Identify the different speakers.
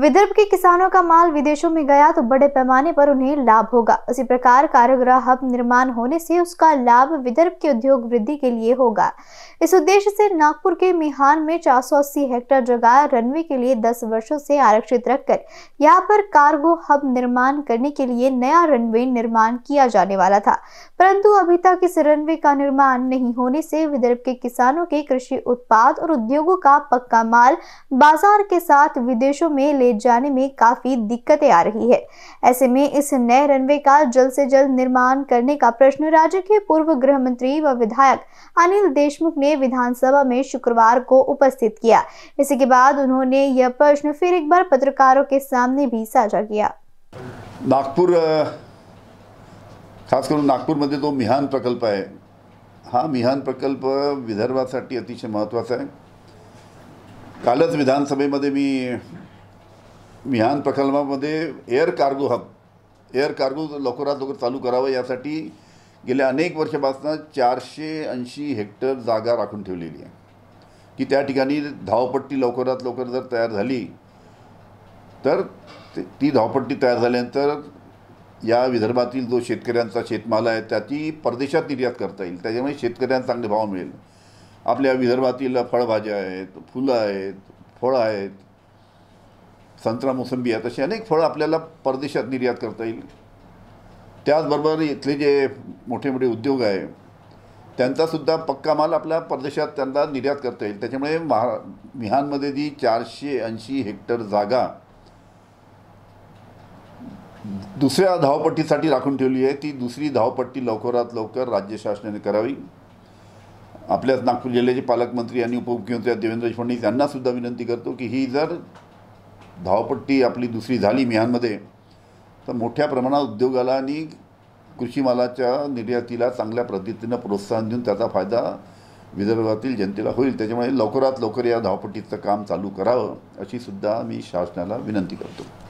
Speaker 1: विदर्भ के किसानों का माल विदेशों में गया तो बड़े पैमाने पर उन्हें लाभ होगा उसी प्रकार कारोग्रह हब निर्माण होने से उसका लाभ विदर्भ के उद्योग वृद्धि के लिए होगा इस उद्देश्य से नागपुर के मिहान में 480 हेक्टेयर जगह रनवे के लिए 10 वर्षों से आरक्षित रखकर यहाँ पर कार्गो हब निर्माण करने के लिए नया रनवे निर्माण किया जाने वाला था परंतु अभी तक इस रनवे का निर्माण नहीं होने से विदर्भ के किसानों के कृषि उत्पाद और उद्योगों का पक्का माल बाजार के साथ विदेशों में ले ले जाने में काफ़ी दिक्कतें आ रही है ऐसे में इस नए रनवे का जल्द से जल्द निर्माण करने का प्रश्न राज्य के पूर्व गृह मंत्री व विधायक अनिल देशमुख ने विधानसभा में शुक्रवार को उपस्थित किया इसी के बाद उन्होंने यह प्रश्न फिर एक बार पत्रकारों के सामने भी साझा किया
Speaker 2: नागपुर खास नागपुर मध्य तो मिहान प्रकल्प है हा मिहान प्रकल्प विदर्भा अतिशय महत्त्वाचा है कालच विधानसभेमध्ये मी मिहान प्रकल्पामध्ये air cargo hub air cargo लवकरात लवकर चालू करावं यासाठी गेल्या अनेक वर्षापासून चारशे ऐंशी हेक्टर जागा राखून ठेवलेली आहे की त्या ठिकाणी धावपट्टी लवकरात लवकर जर तयार झाली तर ती धावपट्टी तयार झाल्यानंतर या विदर्भातील जो शेतकऱ्यांचा शेतमाल आहे त्याची परदेशात निर्यात करता येईल त्याच्यामुळे शेतकऱ्यांना चांगले भाव मिळेल आपल्या विदर्भातील फळभाज्या आहेत फुलं आहेत फळं आहेत संत्रा मोसंबी आहेत अशी अनेक फळं आपल्याला परदेशात निर्यात करता येईल त्याचबरोबर इथले जे मोठे मोठे उद्योग आहे त्यांचासुद्धा पक्का माल आपल्या परदेशात त्यांना निर्यात करता येईल त्याच्यामुळे महा मिहानमध्ये जी चारशे ऐंशी हेक्टर जागा दुसऱ्या धावपट्टीसाठी राखून ठेवली आहे ती दुसरी धावपट्टी लवकरात लवकर राज्य शासनाने करावी आपल्याच नागपूर जिल्ह्याचे पालकमंत्री आणि उपमुख्यमंत्री देवेंद्र फडणवीस यांनासुद्धा विनंती करतो की ही जर धावपट्टी आपली दुसरी झाली मिहानमध्ये तर मोठ्या प्रमाणात उद्योगाला आणि कृषीमालाच्या निर्यातीला चांगल्या पद्धतीनं प्रोत्साहन देऊन त्याचा फायदा विदर्भातील जनतेला होईल त्याच्यामुळे लवकरात लवकर या धावपट्टीचं काम चालू करावं अशी सुद्धा मी शासनाला विनंती करतो